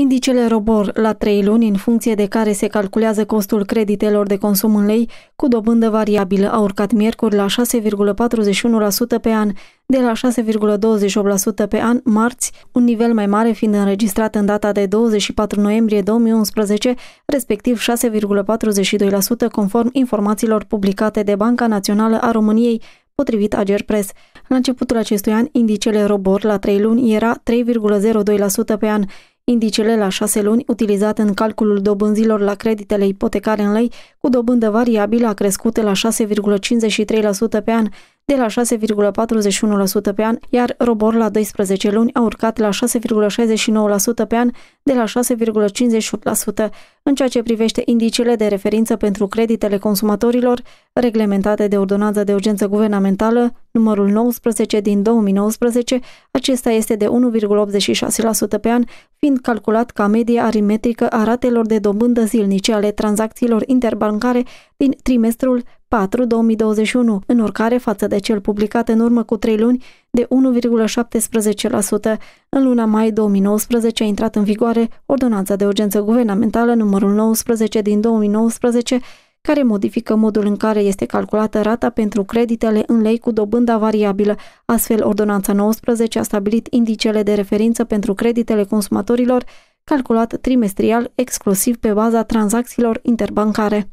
Indicele robor la 3 luni, în funcție de care se calculează costul creditelor de consum în lei, cu dobândă variabilă, a urcat miercuri la 6,41% pe an, de la 6,28% pe an marți, un nivel mai mare fiind înregistrat în data de 24 noiembrie 2011, respectiv 6,42% conform informațiilor publicate de Banca Națională a României, potrivit Ager Press. La începutul acestui an, indicele robor la 3 luni era 3,02% pe an, Indicele la șase luni, utilizat în calculul dobânzilor la creditele ipotecare în lei, cu dobândă variabilă a crescut la 6,53% pe an, de la 6,41% pe an, iar robor la 12 luni a urcat la 6,69% pe an, de la 6,58%. În ceea ce privește indicele de referință pentru creditele consumatorilor, reglementate de ordonanța de urgență guvernamentală, numărul 19 din 2019, acesta este de 1,86% pe an, fiind calculat ca medie arimetrică a ratelor de dobândă zilnice ale tranzacțiilor interbancare din trimestrul în oricare față de cel publicat în urmă cu 3 luni de 1,17%. În luna mai 2019 a intrat în vigoare Ordonanța de Urgență Guvernamentală numărul 19 din 2019, care modifică modul în care este calculată rata pentru creditele în lei cu dobânda variabilă. Astfel, Ordonanța 19 a stabilit indicele de referință pentru creditele consumatorilor, calculat trimestrial exclusiv pe baza tranzacțiilor interbancare.